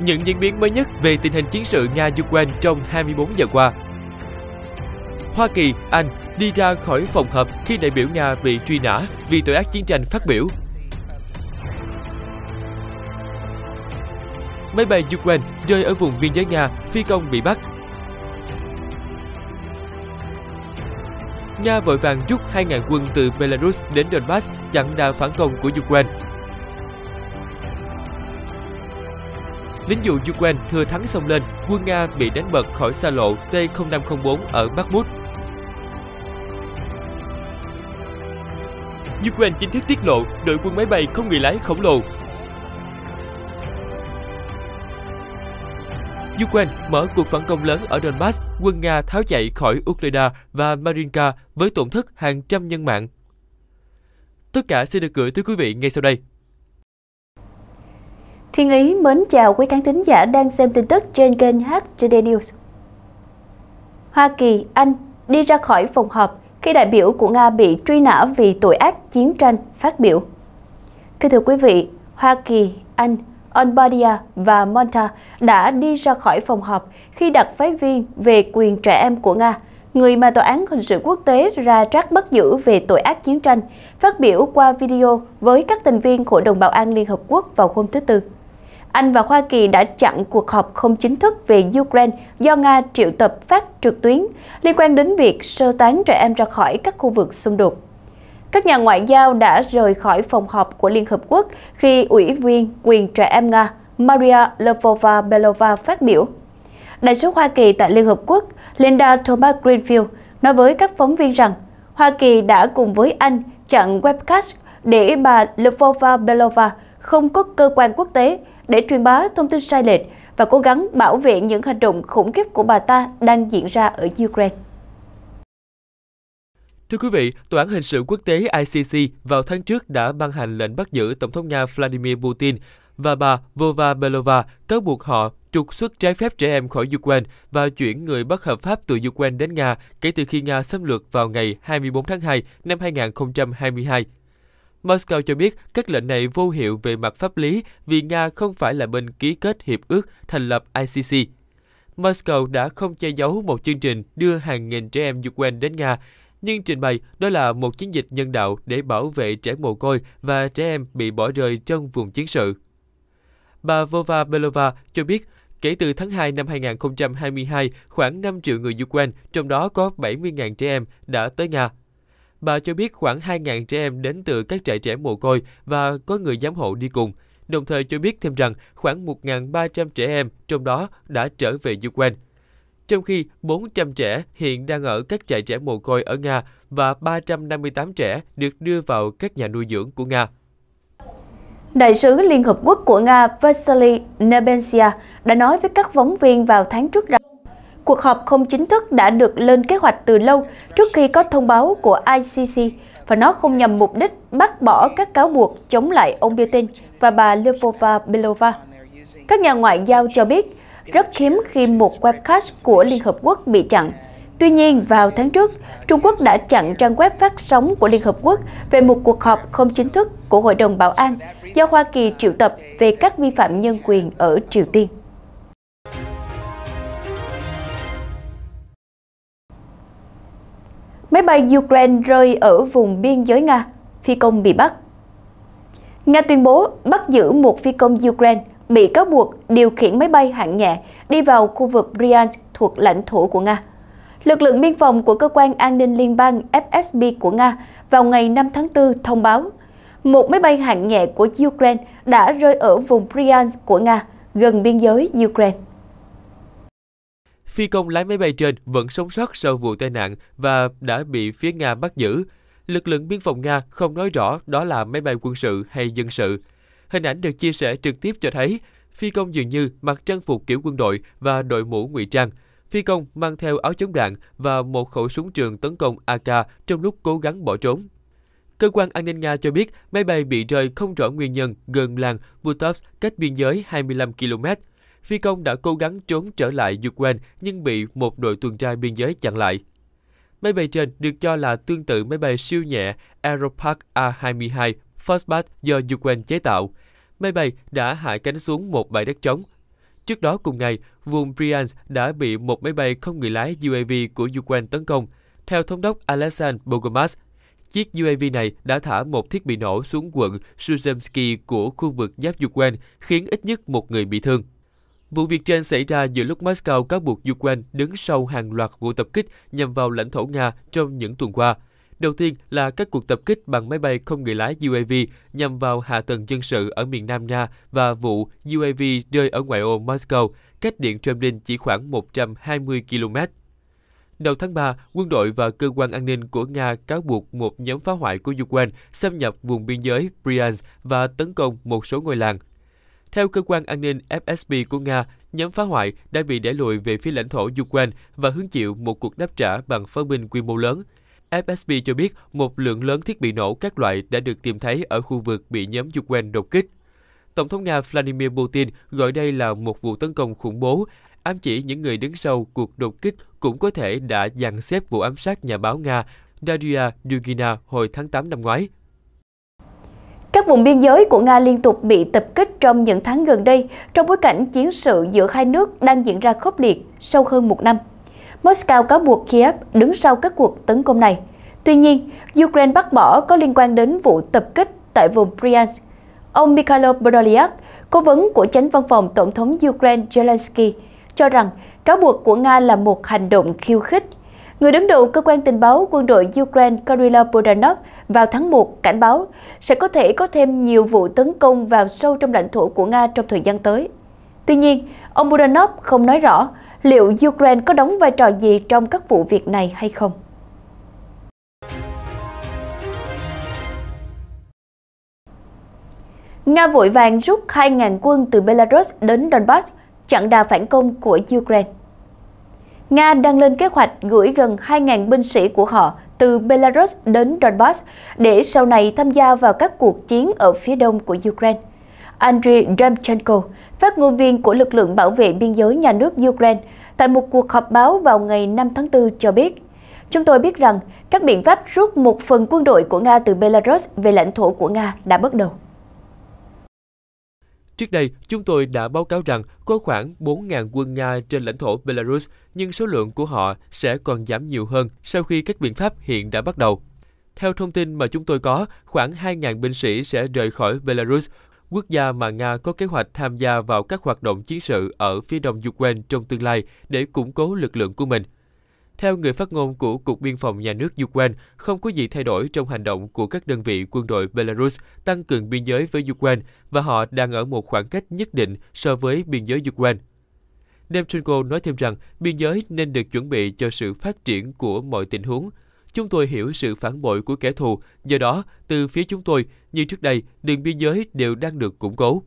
những diễn biến mới nhất về tình hình chiến sự Nga-Ukraine trong 24 giờ qua. Hoa Kỳ, Anh đi ra khỏi phòng họp khi đại biểu Nga bị truy nã vì tội ác chiến tranh phát biểu. Máy bay Ukraine rơi ở vùng biên giới Nga, phi công bị bắt. Nga vội vàng rút 2.000 quân từ Belarus đến Donbass chặn đà phản công của Ukraine. Lính dụ Ukraine thừa thắng xông lên, quân Nga bị đánh bật khỏi xa lộ T-0504 ở Bakhmut. Ukraine chính thức tiết lộ đội quân máy bay không người lái khổng lồ Ukraine mở cuộc phản công lớn ở Donbass, quân Nga tháo chạy khỏi Ukraine và Marinka với tổn thất hàng trăm nhân mạng. Tất cả sẽ được gửi tới quý vị ngay sau đây. Thiên Ý mến chào quý khán thính giả đang xem tin tức trên kênh HTD News. Hoa Kỳ, Anh đi ra khỏi phòng họp khi đại biểu của Nga bị truy nã vì tội ác chiến tranh phát biểu. Thưa thưa quý vị, Hoa Kỳ, Anh, albania và Malta đã đi ra khỏi phòng họp khi đặc phái viên về quyền trẻ em của Nga, người mà Tòa án Hình sự Quốc tế ra trát bắt giữ về tội ác chiến tranh, phát biểu qua video với các thành viên Hội đồng Bảo an Liên Hợp Quốc vào hôm thứ Tư. Anh và Hoa Kỳ đã chặn cuộc họp không chính thức về Ukraine do Nga triệu tập phát trực tuyến liên quan đến việc sơ tán trẻ em ra khỏi các khu vực xung đột. Các nhà ngoại giao đã rời khỏi phòng họp của Liên Hợp Quốc khi Ủy viên quyền trẻ em Nga Maria Lvova Belova phát biểu. Đại sứ Hoa Kỳ tại Liên Hợp Quốc Linda Thomas Greenfield nói với các phóng viên rằng Hoa Kỳ đã cùng với Anh chặn webcast để bà Lvova Belova không có cơ quan quốc tế để truyền bá thông tin sai lệch và cố gắng bảo vệ những hành động khủng khiếp của bà ta đang diễn ra ở Ukraine. Thưa quý vị, Tòa án Hình sự Quốc tế ICC vào tháng trước đã ban hành lệnh bắt giữ Tổng thống Nga Vladimir Putin và bà Vova Belova cáo buộc họ trục xuất trái phép trẻ em khỏi Ukraine và chuyển người bất hợp pháp từ Ukraine đến Nga kể từ khi Nga xâm lược vào ngày 24 tháng 2 năm 2022. Moscow cho biết các lệnh này vô hiệu về mặt pháp lý vì Nga không phải là bên ký kết hiệp ước thành lập ICC. Moscow đã không che giấu một chương trình đưa hàng nghìn trẻ em Ukraine đến Nga, nhưng trình bày đó là một chiến dịch nhân đạo để bảo vệ trẻ mồ côi và trẻ em bị bỏ rơi trong vùng chiến sự. Bà Vova Belova cho biết, kể từ tháng 2 năm 2022, khoảng 5 triệu người Ukraine, trong đó có 70.000 trẻ em, đã tới Nga Bà cho biết khoảng 2.000 trẻ em đến từ các trại trẻ mồ côi và có người giám hộ đi cùng. Đồng thời cho biết thêm rằng khoảng 1.300 trẻ em trong đó đã trở về Ukraine. Trong khi 400 trẻ hiện đang ở các trại trẻ mồ côi ở Nga và 358 trẻ được đưa vào các nhà nuôi dưỡng của Nga. Đại sứ Liên Hợp Quốc của Nga Vasily Nebensia đã nói với các phóng viên vào tháng trước rằng Cuộc họp không chính thức đã được lên kế hoạch từ lâu trước khi có thông báo của ICC và nó không nhằm mục đích bác bỏ các cáo buộc chống lại ông Putin và bà Lvova Belova. Các nhà ngoại giao cho biết rất hiếm khi một webcast của Liên Hợp Quốc bị chặn. Tuy nhiên, vào tháng trước, Trung Quốc đã chặn trang web phát sóng của Liên Hợp Quốc về một cuộc họp không chính thức của Hội đồng Bảo an do Hoa Kỳ triệu tập về các vi phạm nhân quyền ở Triều Tiên. Máy bay Ukraine rơi ở vùng biên giới Nga, phi công bị bắt. Nga tuyên bố bắt giữ một phi công Ukraine bị cáo buộc điều khiển máy bay hạng nhẹ đi vào khu vực Bryansk thuộc lãnh thổ của Nga. Lực lượng biên phòng của Cơ quan An ninh Liên bang FSB của Nga vào ngày 5 tháng 4 thông báo một máy bay hạng nhẹ của Ukraine đã rơi ở vùng Bryansk của Nga, gần biên giới Ukraine. Phi công lái máy bay trên vẫn sống sót sau vụ tai nạn và đã bị phía Nga bắt giữ. Lực lượng biên phòng Nga không nói rõ đó là máy bay quân sự hay dân sự. Hình ảnh được chia sẻ trực tiếp cho thấy phi công dường như mặc trang phục kiểu quân đội và đội mũ ngụy trang. Phi công mang theo áo chống đạn và một khẩu súng trường tấn công AK trong lúc cố gắng bỏ trốn. Cơ quan an ninh Nga cho biết máy bay bị rơi không rõ nguyên nhân gần làng Butovs cách biên giới 25 km Phi công đã cố gắng trốn trở lại Ukraine nhưng bị một đội tuần tra biên giới chặn lại. Máy bay trên được cho là tương tự máy bay siêu nhẹ Aeropark A-22 Fastback do Ukraine chế tạo. Máy bay đã hạ cánh xuống một bãi đất trống. Trước đó cùng ngày, vùng Bryansk đã bị một máy bay không người lái UAV của Ukraine tấn công. Theo thống đốc Alexander Bogomaz, chiếc UAV này đã thả một thiết bị nổ xuống quận Suzemsky của khu vực giáp Ukraine, khiến ít nhất một người bị thương. Vụ việc trên xảy ra giữa lúc Moscow cáo buộc Ukraine đứng sau hàng loạt vụ tập kích nhằm vào lãnh thổ Nga trong những tuần qua. Đầu tiên là các cuộc tập kích bằng máy bay không người lái UAV nhằm vào hạ tầng dân sự ở miền Nam Nga và vụ UAV rơi ở ngoại ô Moscow, cách điện Kremlin chỉ khoảng 120 km. Đầu tháng 3, quân đội và cơ quan an ninh của Nga cáo buộc một nhóm phá hoại của Ukraine xâm nhập vùng biên giới Bryansk và tấn công một số ngôi làng theo cơ quan an ninh FSB của Nga, nhóm phá hoại đã bị đẩy lùi về phía lãnh thổ Ukraine và hứng chịu một cuộc đáp trả bằng pháo binh quy mô lớn. FSB cho biết một lượng lớn thiết bị nổ các loại đã được tìm thấy ở khu vực bị nhóm Ukraine đột kích. Tổng thống Nga Vladimir Putin gọi đây là một vụ tấn công khủng bố, ám chỉ những người đứng sau cuộc đột kích cũng có thể đã dàn xếp vụ ám sát nhà báo Nga Daria Dugina hồi tháng 8 năm ngoái các vùng biên giới của Nga liên tục bị tập kích trong những tháng gần đây, trong bối cảnh chiến sự giữa hai nước đang diễn ra khốc liệt sâu hơn một năm. Moscow cáo buộc Kiev đứng sau các cuộc tấn công này. Tuy nhiên, Ukraine bác bỏ có liên quan đến vụ tập kích tại vùng Bryansk. Ông Mikhailo Podolyak, cố vấn của chánh văn phòng Tổng thống Ukraine Zelensky, cho rằng cáo buộc của Nga là một hành động khiêu khích Người đứng đầu cơ quan tình báo quân đội Ukraine Kirill Budanov vào tháng 1 cảnh báo sẽ có thể có thêm nhiều vụ tấn công vào sâu trong lãnh thổ của Nga trong thời gian tới. Tuy nhiên, ông Budanov không nói rõ liệu Ukraine có đóng vai trò gì trong các vụ việc này hay không. Nga vội vàng rút 2.000 quân từ Belarus đến Donbass, chặn đà phản công của Ukraine. Nga đang lên kế hoạch gửi gần 2.000 binh sĩ của họ từ Belarus đến Donbass để sau này tham gia vào các cuộc chiến ở phía đông của Ukraine. Andriy Demchenko, phát ngôn viên của lực lượng bảo vệ biên giới nhà nước Ukraine, tại một cuộc họp báo vào ngày 5 tháng 4 cho biết, Chúng tôi biết rằng các biện pháp rút một phần quân đội của Nga từ Belarus về lãnh thổ của Nga đã bắt đầu. Trước đây, chúng tôi đã báo cáo rằng có khoảng 4.000 quân Nga trên lãnh thổ Belarus, nhưng số lượng của họ sẽ còn giảm nhiều hơn sau khi các biện pháp hiện đã bắt đầu. Theo thông tin mà chúng tôi có, khoảng 2.000 binh sĩ sẽ rời khỏi Belarus, quốc gia mà Nga có kế hoạch tham gia vào các hoạt động chiến sự ở phía đông Ukraine trong tương lai để củng cố lực lượng của mình. Theo người phát ngôn của Cục Biên phòng Nhà nước Ukraine, không có gì thay đổi trong hành động của các đơn vị quân đội Belarus tăng cường biên giới với Ukraine và họ đang ở một khoảng cách nhất định so với biên giới Ukraine. Demchenko nói thêm rằng biên giới nên được chuẩn bị cho sự phát triển của mọi tình huống. Chúng tôi hiểu sự phản bội của kẻ thù, do đó, từ phía chúng tôi, như trước đây, đường biên giới đều đang được củng cố.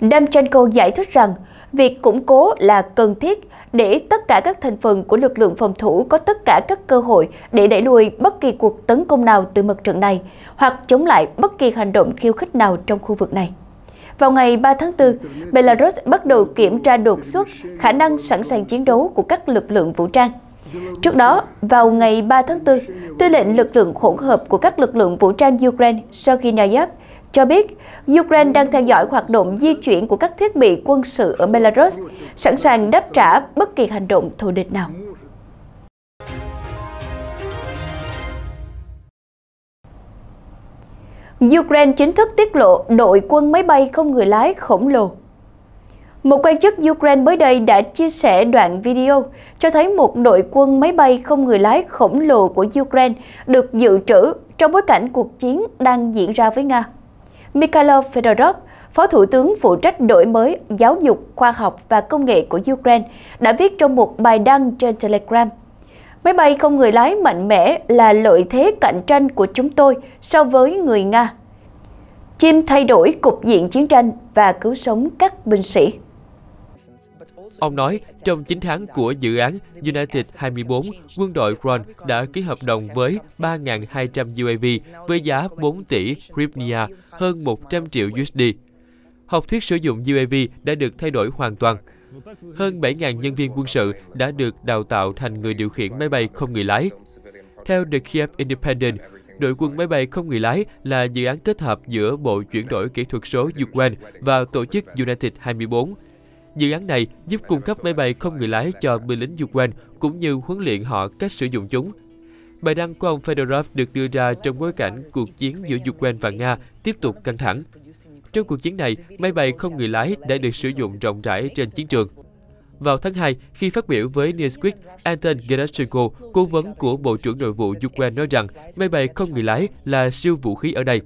Demchenko giải thích rằng, việc củng cố là cần thiết để tất cả các thành phần của lực lượng phòng thủ có tất cả các cơ hội để đẩy lùi bất kỳ cuộc tấn công nào từ mặt trận này hoặc chống lại bất kỳ hành động khiêu khích nào trong khu vực này. Vào ngày 3 tháng 4, Belarus bắt đầu kiểm tra đột xuất khả năng sẵn sàng chiến đấu của các lực lượng vũ trang. Trước đó, vào ngày 3 tháng 4, tư lệnh lực lượng hỗn hợp của các lực lượng vũ trang Ukraine Sergei Nayav cho biết Ukraine đang theo dõi hoạt động di chuyển của các thiết bị quân sự ở Belarus, sẵn sàng đáp trả bất kỳ hành động thù địch nào. Ukraine chính thức tiết lộ đội quân máy bay không người lái khổng lồ. Một quan chức Ukraine mới đây đã chia sẻ đoạn video cho thấy một đội quân máy bay không người lái khổng lồ của Ukraine được dự trữ trong bối cảnh cuộc chiến đang diễn ra với Nga. Mikhailo Fedorov, Phó Thủ tướng phụ trách đổi mới giáo dục, khoa học và công nghệ của Ukraine, đã viết trong một bài đăng trên Telegram. Máy bay không người lái mạnh mẽ là lợi thế cạnh tranh của chúng tôi so với người Nga. Chim thay đổi cục diện chiến tranh và cứu sống các binh sĩ. Ông nói, trong 9 tháng của dự án United 24, quân đội Ron đã ký hợp đồng với 3.200 UAV với giá 4 tỷ Rivnia, hơn 100 triệu USD. Học thuyết sử dụng UAV đã được thay đổi hoàn toàn. Hơn 7.000 nhân viên quân sự đã được đào tạo thành người điều khiển máy bay không người lái. Theo The Kiev Independent, đội quân máy bay không người lái là dự án kết hợp giữa Bộ chuyển đổi kỹ thuật số Ukraine và tổ chức United 24 Dự án này giúp cung cấp máy bay không người lái cho binh lính Ukraine cũng như huấn luyện họ cách sử dụng chúng. Bài đăng của ông Fedorov được đưa ra trong bối cảnh cuộc chiến giữa Ukraine và Nga tiếp tục căng thẳng. Trong cuộc chiến này, máy bay không người lái đã được sử dụng rộng rãi trên chiến trường. Vào tháng 2, khi phát biểu với Newsweek, Anton Gerashenko, cố vấn của Bộ trưởng Nội vụ Ukraine nói rằng máy bay không người lái là siêu vũ khí ở đây.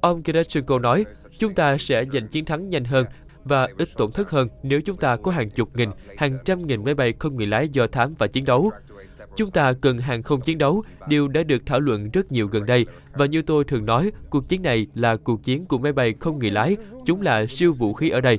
Ông Gerashenko nói, chúng ta sẽ giành chiến thắng nhanh hơn và ít tổn thất hơn nếu chúng ta có hàng chục nghìn, hàng trăm nghìn máy bay không người lái do thám và chiến đấu. Chúng ta cần hàng không chiến đấu, điều đã được thảo luận rất nhiều gần đây. Và như tôi thường nói, cuộc chiến này là cuộc chiến của máy bay không người lái, chúng là siêu vũ khí ở đây.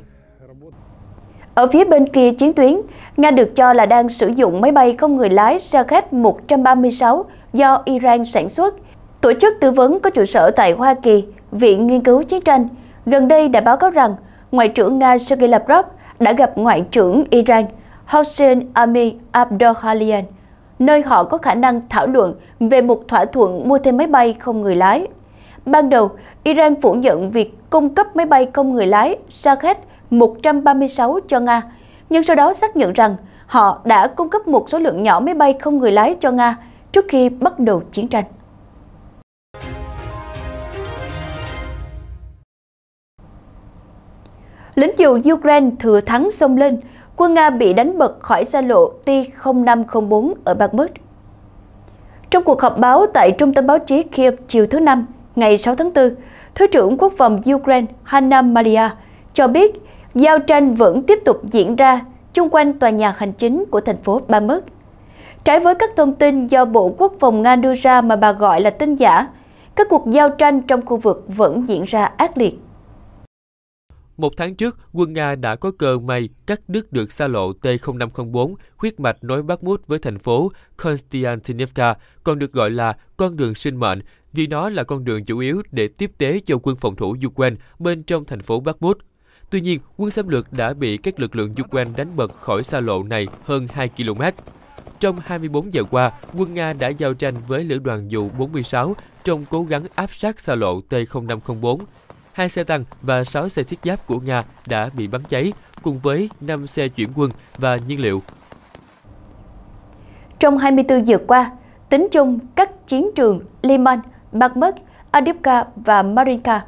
Ở phía bên kia chiến tuyến, Nga được cho là đang sử dụng máy bay không người lái Shahed-136 do Iran sản xuất. Tổ chức tư vấn có trụ sở tại Hoa Kỳ, Viện Nghiên cứu Chiến tranh, gần đây đã báo cáo rằng Ngoại trưởng Nga Sergei Lavrov đã gặp Ngoại trưởng Iran Hossein Ami Abdokhalian, nơi họ có khả năng thảo luận về một thỏa thuận mua thêm máy bay không người lái. Ban đầu, Iran phủ nhận việc cung cấp máy bay không người lái Shahed-136 cho Nga, nhưng sau đó xác nhận rằng họ đã cung cấp một số lượng nhỏ máy bay không người lái cho Nga trước khi bắt đầu chiến tranh. Lính dù Ukraine thừa thắng xông lên, quân Nga bị đánh bật khỏi xa lộ T-0504 ở Bakhmut. Trong cuộc họp báo tại Trung tâm báo chí Kiev chiều thứ Năm, ngày 6 tháng 4, Thứ trưởng Quốc phòng Ukraine Hanna Maria cho biết giao tranh vẫn tiếp tục diễn ra chung quanh tòa nhà hành chính của thành phố Bakhmut. Trái với các thông tin do Bộ Quốc phòng Nga đưa ra mà bà gọi là tin giả, các cuộc giao tranh trong khu vực vẫn diễn ra ác liệt. Một tháng trước, quân Nga đã có cơ may cắt đứt được xa lộ T0504 huyết mạch nối Mút với thành phố Konstantinivka, còn được gọi là con đường sinh mệnh vì nó là con đường chủ yếu để tiếp tế cho quân phòng thủ Ukraine bên trong thành phố Mút. Tuy nhiên, quân xâm lược đã bị các lực lượng Ukraine đánh bật khỏi xa lộ này hơn 2 km. Trong 24 giờ qua, quân Nga đã giao tranh với lữ đoàn dù 46 trong cố gắng áp sát xa lộ T0504 hai xe tăng và 6 xe thiết giáp của Nga đã bị bắn cháy, cùng với 5 xe chuyển quân và nhiên liệu. Trong 24 giờ qua, tính chung các chiến trường Liman, Bakhmut, Adivka và Marinka,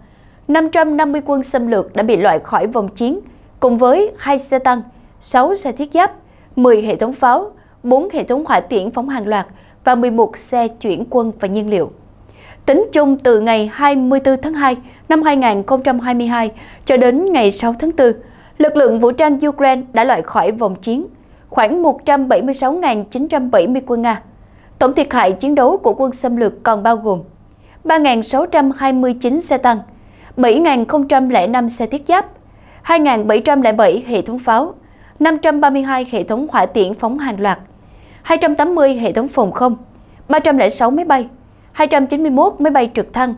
550 quân xâm lược đã bị loại khỏi vòng chiến, cùng với 2 xe tăng, 6 xe thiết giáp, 10 hệ thống pháo, 4 hệ thống hỏa tiễn phóng hàng loạt và 11 xe chuyển quân và nhiên liệu. Tính chung từ ngày 24 tháng 2, năm 2022 cho đến ngày 6 tháng 4, lực lượng vũ trang Ukraine đã loại khỏi vòng chiến, khoảng 176.970 quân Nga. Tổng thiệt hại chiến đấu của quân xâm lược còn bao gồm 3.629 xe tăng, 7.005 xe thiết giáp, 2.707 hệ thống pháo, 532 hệ thống hỏa tiễn phóng hàng loạt, 280 hệ thống phòng không, 306 máy bay, 291 máy bay trực thăng,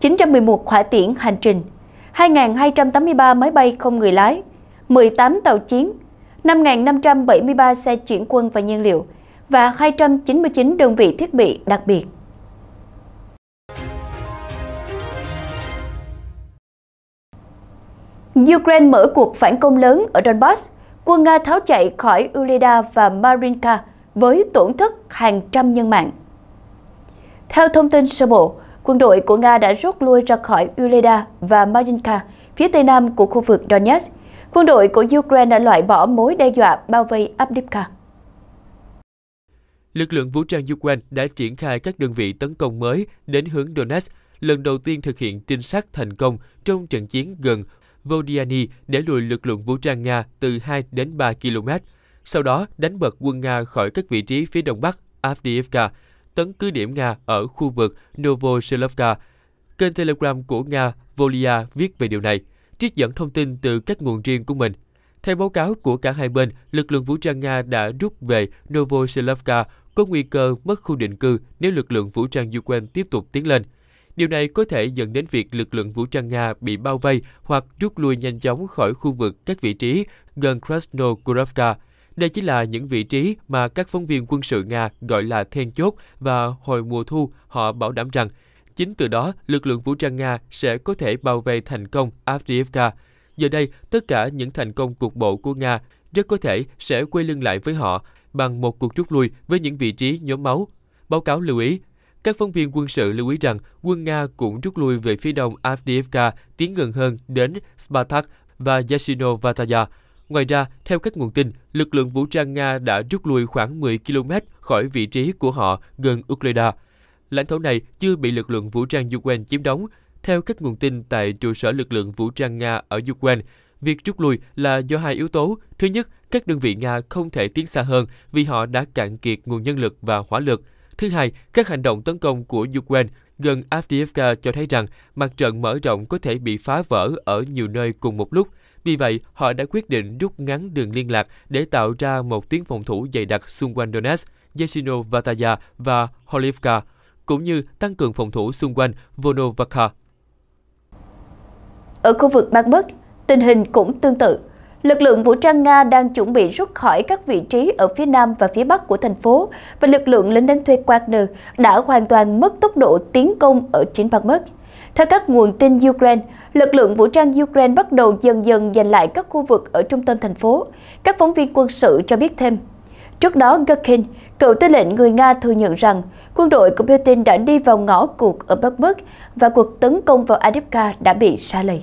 911 hỏa tiễn hành trình, 2.283 máy bay không người lái, 18 tàu chiến, 5.573 xe chuyển quân và nhiên liệu và 299 đơn vị thiết bị đặc biệt. Ukraine mở cuộc phản công lớn ở Donbass, quân Nga tháo chạy khỏi Ulida và Marinka với tổn thất hàng trăm nhân mạng. Theo thông tin sơ bộ, quân đội của Nga đã rút lui ra khỏi Uleda và Marinka, phía tây nam của khu vực Donetsk. Quân đội của Ukraine đã loại bỏ mối đe dọa bao vây Abdivka. Lực lượng vũ trang Ukraine đã triển khai các đơn vị tấn công mới đến hướng Donetsk, lần đầu tiên thực hiện trinh sát thành công trong trận chiến gần Vodiani để lùi lực lượng vũ trang Nga từ 2 đến 3 km, sau đó đánh bật quân Nga khỏi các vị trí phía đông bắc Avdiivka, tấn cứ điểm Nga ở khu vực Novoshelovka. Kênh Telegram của Nga Volia viết về điều này, trích dẫn thông tin từ các nguồn riêng của mình. Theo báo cáo của cả hai bên, lực lượng vũ trang Nga đã rút về Novoshelovka có nguy cơ mất khu định cư nếu lực lượng vũ trang Ukraine tiếp tục tiến lên. Điều này có thể dẫn đến việc lực lượng vũ trang Nga bị bao vây hoặc rút lui nhanh chóng khỏi khu vực các vị trí gần Krasnogorovka. Đây chỉ là những vị trí mà các phóng viên quân sự Nga gọi là then chốt và hồi mùa thu họ bảo đảm rằng chính từ đó lực lượng vũ trang Nga sẽ có thể bảo vệ thành công Avdiivka. Giờ đây, tất cả những thành công cục bộ của Nga rất có thể sẽ quay lưng lại với họ bằng một cuộc rút lui với những vị trí nhóm máu. Báo cáo lưu ý, các phóng viên quân sự lưu ý rằng quân Nga cũng rút lui về phía đông Avdiivka tiến gần hơn đến Spartak và Yashino Vataya, Ngoài ra, theo các nguồn tin, lực lượng vũ trang Nga đã rút lui khoảng 10 km khỏi vị trí của họ gần Ukraine. Lãnh thổ này chưa bị lực lượng vũ trang Ukraine chiếm đóng. Theo các nguồn tin tại trụ sở lực lượng vũ trang Nga ở Ukraine, việc rút lui là do hai yếu tố. Thứ nhất, các đơn vị Nga không thể tiến xa hơn vì họ đã cạn kiệt nguồn nhân lực và hỏa lực. Thứ hai, các hành động tấn công của Ukraine gần Avdiivka cho thấy rằng mặt trận mở rộng có thể bị phá vỡ ở nhiều nơi cùng một lúc – vì vậy, họ đã quyết định rút ngắn đường liên lạc để tạo ra một tuyến phòng thủ dày đặc xung quanh Donetsk, Yesino Vataya và Holivka, cũng như tăng cường phòng thủ xung quanh Volnovakha. Ở khu vực Bakhmut, tình hình cũng tương tự. Lực lượng vũ trang Nga đang chuẩn bị rút khỏi các vị trí ở phía nam và phía bắc của thành phố và lực lượng lính đánh thuê Wagner đã hoàn toàn mất tốc độ tiến công ở chính Bakhmut. Theo các nguồn tin Ukraine, lực lượng vũ trang Ukraine bắt đầu dần dần giành lại các khu vực ở trung tâm thành phố. Các phóng viên quân sự cho biết thêm. Trước đó, Gherkin, cựu tư lệnh người Nga thừa nhận rằng quân đội của Putin đã đi vào ngõ cuộc ở Bakhmut và cuộc tấn công vào Adivka đã bị xa lầy.